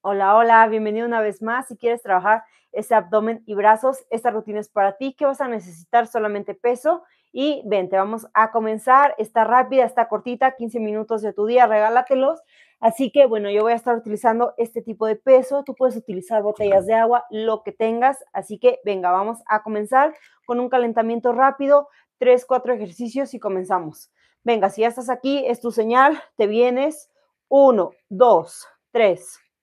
Hola, hola, bienvenido una vez más. Si quieres trabajar ese abdomen y brazos, esta rutina es para ti. que vas a necesitar? Solamente peso. Y te vamos a comenzar. Está rápida, está cortita, 15 minutos de tu día, regálatelos. Así que bueno, yo voy a estar utilizando este tipo de peso. Tú puedes utilizar botellas de agua, lo que tengas. Así que venga, vamos a comenzar con un calentamiento rápido, 3, 4 ejercicios y comenzamos. Venga, si ya estás aquí, es tu señal, te vienes. 1, 2, 3,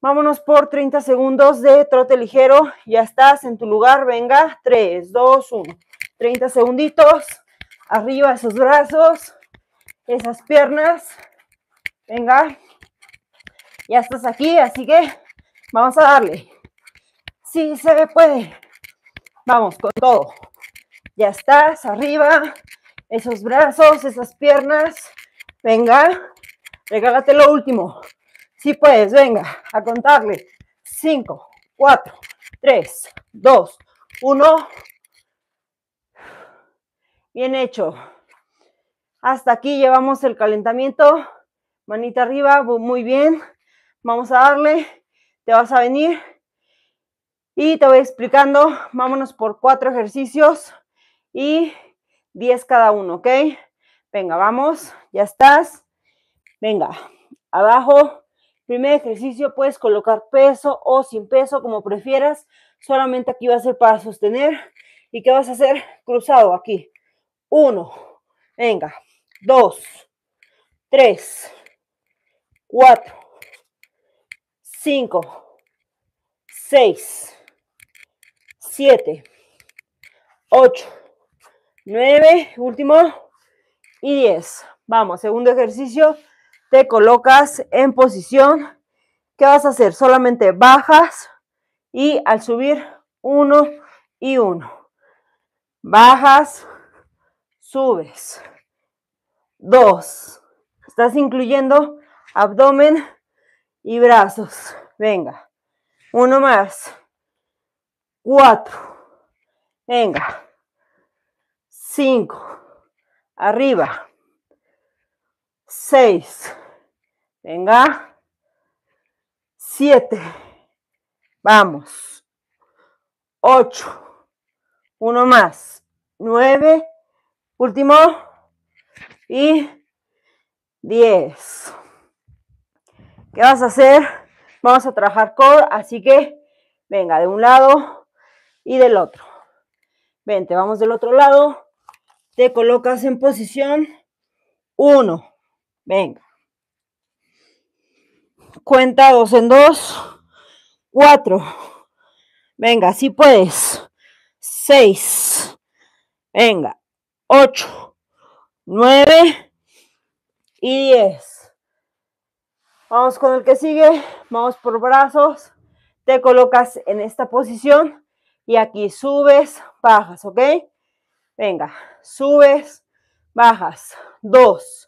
Vámonos por 30 segundos de trote ligero. Ya estás en tu lugar. Venga, 3, 2, 1. 30 segunditos. Arriba esos brazos, esas piernas. Venga. Ya estás aquí, así que vamos a darle. Sí se puede. Vamos con todo. Ya estás arriba. Esos brazos, esas piernas. Venga. Regálate lo último y puedes, venga, a contarle. 5, 4, 3, 2, 1. Bien hecho. Hasta aquí llevamos el calentamiento. Manita arriba, muy bien. Vamos a darle. Te vas a venir. Y te voy explicando. Vámonos por cuatro ejercicios y 10 cada uno, ¿ok? Venga, vamos. Ya estás. Venga, abajo Primer ejercicio, puedes colocar peso o sin peso, como prefieras. Solamente aquí va a ser para sostener. ¿Y qué vas a hacer? Cruzado aquí. Uno. Venga. Dos. Tres. Cuatro. Cinco. Seis. Siete. Ocho. Nueve. Último. Y diez. Vamos, segundo ejercicio te colocas en posición. ¿Qué vas a hacer? Solamente bajas y al subir uno y uno. Bajas, subes. Dos. Estás incluyendo abdomen y brazos. Venga. Uno más. Cuatro. Venga. Cinco. Arriba. Seis. Venga. Siete. Vamos. Ocho. Uno más. Nueve. Último. Y diez. ¿Qué vas a hacer? Vamos a trabajar core, así que venga de un lado y del otro. Vente, vamos del otro lado. Te colocas en posición uno. Venga. Cuenta dos en dos. Cuatro. Venga, si puedes. Seis. Venga. Ocho. Nueve. Y diez. Vamos con el que sigue. Vamos por brazos. Te colocas en esta posición. Y aquí subes, bajas, ¿ok? Venga, subes, bajas. Dos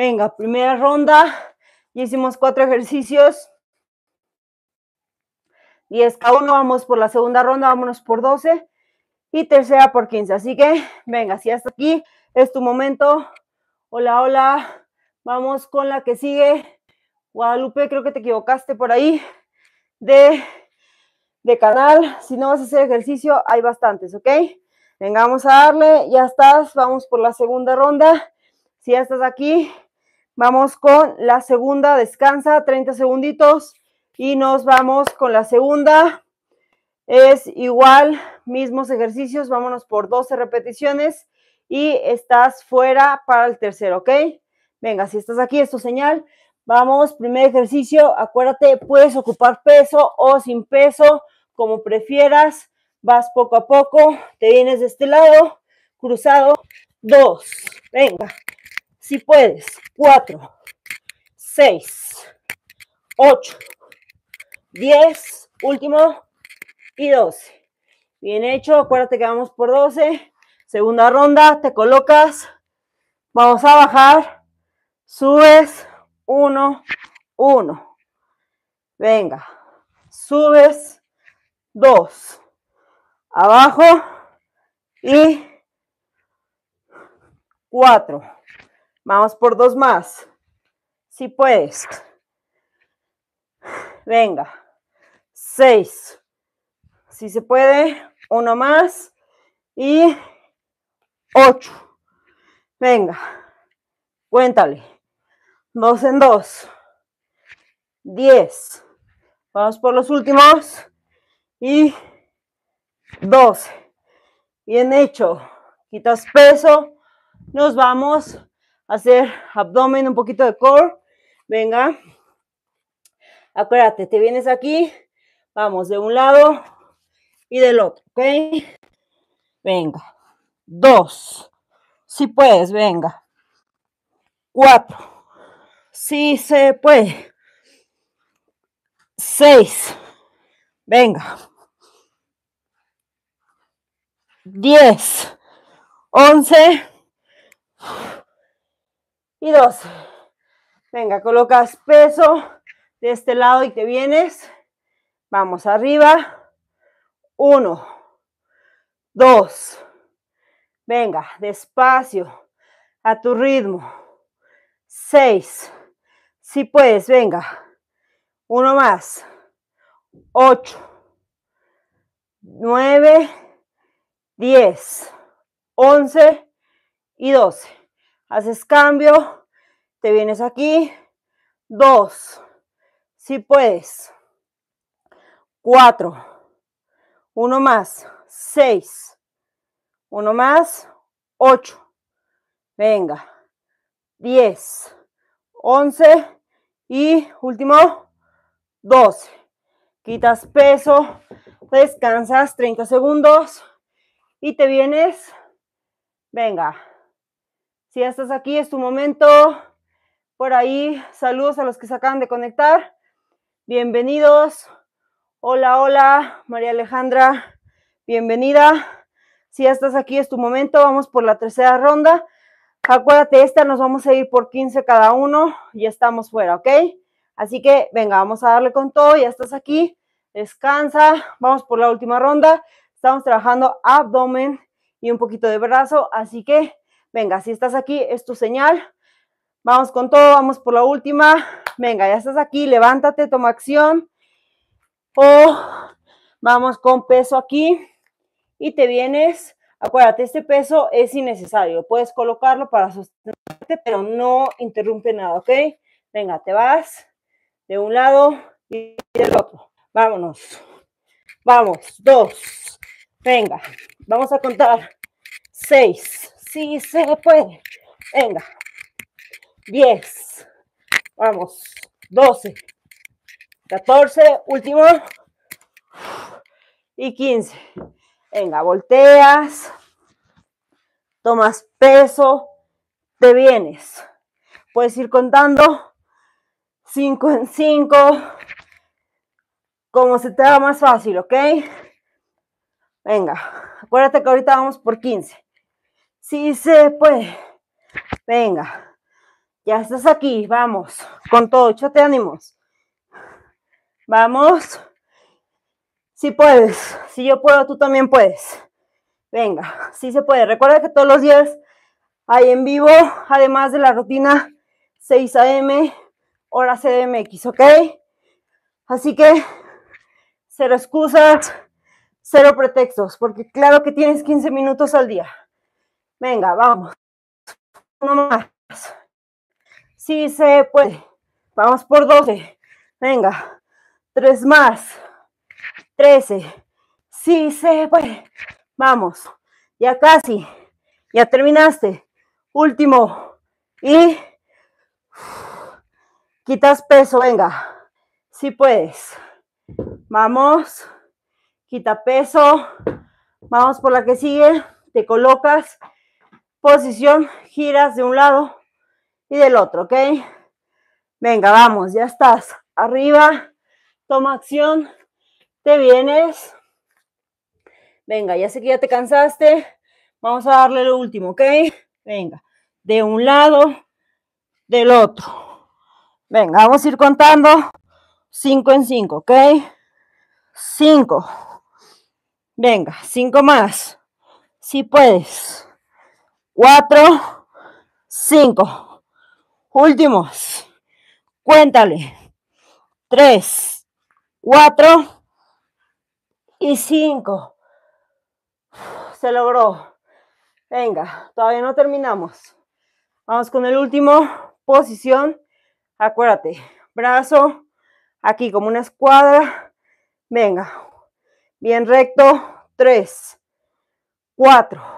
Venga, primera ronda. Ya hicimos cuatro ejercicios. 10 cada uno, vamos por la segunda ronda, vámonos por 12 y tercera por 15. Así que, venga, si hasta aquí es tu momento. Hola, hola. Vamos con la que sigue. Guadalupe, creo que te equivocaste por ahí de, de canal. Si no vas a hacer ejercicio, hay bastantes, ¿ok? Venga, vamos a darle. Ya estás. Vamos por la segunda ronda. Si ya estás aquí, Vamos con la segunda, descansa 30 segunditos y nos vamos con la segunda. Es igual, mismos ejercicios, vámonos por 12 repeticiones y estás fuera para el tercero, ¿ok? Venga, si estás aquí, esto señal. Vamos, primer ejercicio, acuérdate, puedes ocupar peso o sin peso, como prefieras. Vas poco a poco, te vienes de este lado, cruzado, dos, venga, si puedes, 4, 6, 8, 10, último y 12. Bien hecho, acuérdate que vamos por 12. Segunda ronda, te colocas, vamos a bajar, subes, 1, 1. Venga, subes, 2. Abajo y 4. Vamos por dos más. Si puedes. Venga. Seis. Si se puede, uno más. Y ocho. Venga. Cuéntale. Dos en dos. Diez. Vamos por los últimos. Y doce. Bien hecho. Quitas peso. Nos vamos hacer abdomen, un poquito de core. Venga. Acuérdate, te vienes aquí. Vamos de un lado y del otro, ¿ok? Venga. Dos. Si puedes, venga. Cuatro. Si se puede. Seis. Venga. Diez. Once y dos. Venga, colocas peso de este lado y te vienes. Vamos arriba. Uno, dos. Venga, despacio, a tu ritmo. Seis. Si puedes, venga. Uno más. Ocho. Nueve. Diez. Once y doce haces cambio, te vienes aquí, dos, si puedes, cuatro, uno más, seis, uno más, ocho, venga, diez, once y último, doce. Quitas peso, descansas 30 segundos y te vienes, venga, si ya estás aquí, es tu momento. Por ahí, saludos a los que se acaban de conectar. Bienvenidos. Hola, hola, María Alejandra. Bienvenida. Si ya estás aquí, es tu momento. Vamos por la tercera ronda. Acuérdate, esta nos vamos a ir por 15 cada uno. y estamos fuera, ¿ok? Así que, venga, vamos a darle con todo. Ya estás aquí. Descansa. Vamos por la última ronda. Estamos trabajando abdomen y un poquito de brazo. Así que Venga, si estás aquí, es tu señal. Vamos con todo, vamos por la última. Venga, ya estás aquí, levántate, toma acción. O vamos con peso aquí y te vienes. Acuérdate, este peso es innecesario. Puedes colocarlo para sostenerte, pero no interrumpe nada, ¿ok? Venga, te vas de un lado y del otro. Vámonos. Vamos, dos. Venga, vamos a contar. Seis, Sí se puede. Venga. 10. Vamos. 12. 14. Último. Y 15. Venga, volteas. Tomas peso. Te vienes. Puedes ir contando 5 en 5. Como se te haga más fácil, ¿ok? Venga, acuérdate que ahorita vamos por 15. Sí se puede. Venga, ya estás aquí, vamos, con todo, te ánimos. Vamos. Si puedes, si yo puedo, tú también puedes. Venga, sí se puede. Recuerda que todos los días hay en vivo, además de la rutina 6 a.m., hora CDMX, ¿ok? Así que cero excusas, cero pretextos, porque claro que tienes 15 minutos al día. Venga, vamos. Uno más. Sí se puede. Vamos por 12. Venga. Tres más. trece, Sí se puede. Vamos. Ya casi. Ya terminaste. Último. Y quitas peso. Venga. Si sí puedes. Vamos. Quita peso. Vamos por la que sigue. Te colocas posición, giras de un lado y del otro, ¿ok? Venga, vamos, ya estás. Arriba, toma acción, te vienes. Venga, ya sé que ya te cansaste. Vamos a darle lo último, ¿ok? Venga, de un lado, del otro. Venga, vamos a ir contando cinco en cinco, ¿ok? Cinco. Venga, cinco más. Si puedes. Cuatro. Cinco. Últimos. Cuéntale. Tres. Cuatro. y cinco. Se logró. Venga, todavía no terminamos. Vamos con el último. Posición. Acuérdate. Brazo aquí como una escuadra. Venga. Bien recto. tres Cuatro.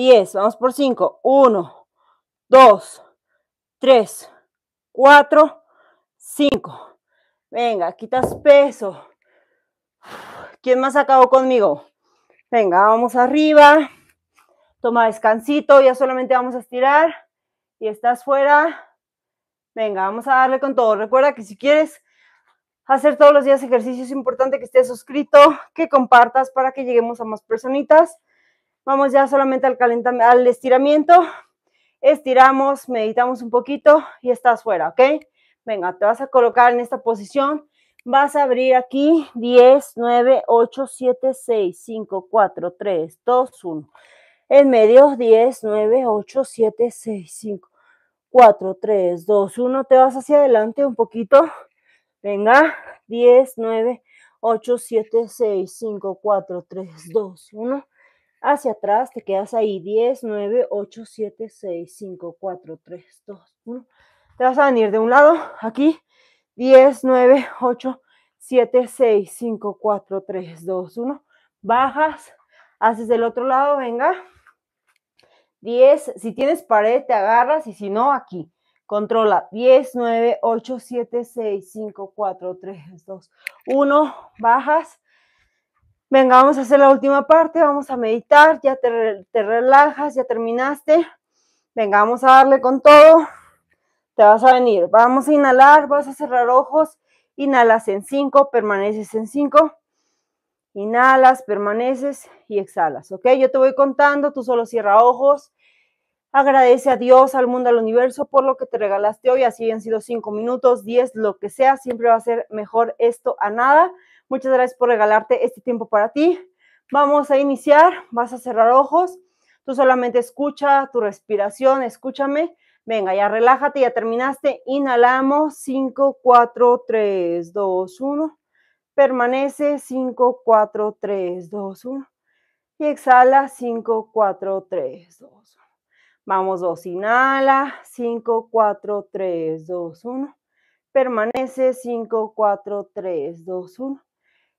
10, vamos por 5, 1, 2, 3, 4, 5. Venga, quitas peso. ¿Quién más acabó conmigo? Venga, vamos arriba. Toma descansito, ya solamente vamos a estirar. Y estás fuera. Venga, vamos a darle con todo. Recuerda que si quieres hacer todos los días ejercicios, es importante que estés suscrito, que compartas para que lleguemos a más personitas. Vamos ya solamente al, al estiramiento. Estiramos, meditamos un poquito y estás fuera, ¿ok? Venga, te vas a colocar en esta posición. Vas a abrir aquí 10, 9, 8, 7, 6, 5, 4, 3, 2, 1. En medio 10, 9, 8, 7, 6, 5, 4, 3, 2, 1. Te vas hacia adelante un poquito. Venga, 10, 9, 8, 7, 6, 5, 4, 3, 2, 1 hacia atrás, te quedas ahí 10, 9, 8, 7, 6, 5, 4, 3, 2, 1. Te vas a venir de un lado, aquí, 10, 9, 8, 7, 6, 5, 4, 3, 2, 1. Bajas, haces del otro lado, venga. 10, si tienes pared, te agarras y si no, aquí. Controla 10, 9, 8, 7, 6, 5, 4, 3, 2, 1. Bajas Venga, vamos a hacer la última parte, vamos a meditar, ya te, relajas, ya terminaste. Venga, vamos a darle con todo. Te vas a venir, vamos a inhalar, vas a cerrar ojos, inhalas en cinco, permaneces en cinco, inhalas, permaneces y exhalas, ¿ok? Yo te voy contando, tú solo cierra ojos, agradece a Dios, al mundo, al universo por lo que te regalaste hoy, así han sido cinco minutos, diez, lo que sea, siempre va a ser mejor esto a nada. Muchas gracias por regalarte este tiempo para ti. Vamos a iniciar, vas a cerrar ojos, tú solamente escucha tu respiración, escúchame. Venga, ya relájate, ya terminaste. Inhalamos 5, 4, 3, 2, 1. Permanece 5, 4, 3, 2, 1. Y exhala 5, 4, 3, 2, 1. Vamos, dos, inhala 5, 4, 3, 2, 1. Permanece 5, 4, 3, 2, 1.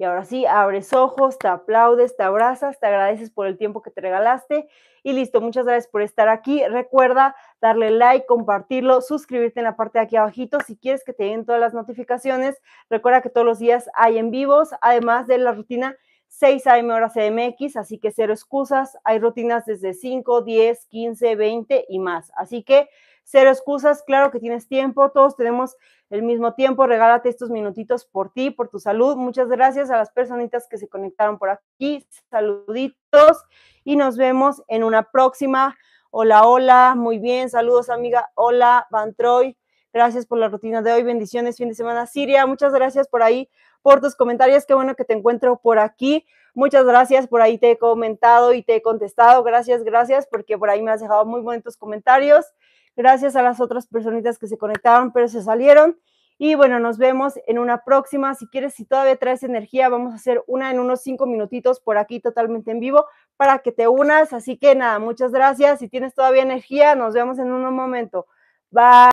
Y ahora sí, abres ojos, te aplaudes, te abrazas, te agradeces por el tiempo que te regalaste y listo, muchas gracias por estar aquí. Recuerda darle like, compartirlo, suscribirte en la parte de aquí abajito si quieres que te den todas las notificaciones. Recuerda que todos los días hay en vivos, además de la rutina 6 AM hora CMX, así que cero excusas, hay rutinas desde 5, 10, 15, 20 y más. Así que cero excusas, claro que tienes tiempo, todos tenemos el mismo tiempo, regálate estos minutitos por ti, por tu salud. Muchas gracias a las personitas que se conectaron por aquí, saluditos y nos vemos en una próxima. Hola, hola, muy bien, saludos amiga, hola, Van Troy. Gracias por la rutina de hoy. Bendiciones, fin de semana. Siria, muchas gracias por ahí, por tus comentarios. Qué bueno que te encuentro por aquí. Muchas gracias, por ahí te he comentado y te he contestado. Gracias, gracias, porque por ahí me has dejado muy buenos comentarios. Gracias a las otras personitas que se conectaron, pero se salieron. Y bueno, nos vemos en una próxima. Si quieres, si todavía traes energía, vamos a hacer una en unos cinco minutitos por aquí totalmente en vivo para que te unas. Así que nada, muchas gracias. Si tienes todavía energía, nos vemos en un momento. Bye.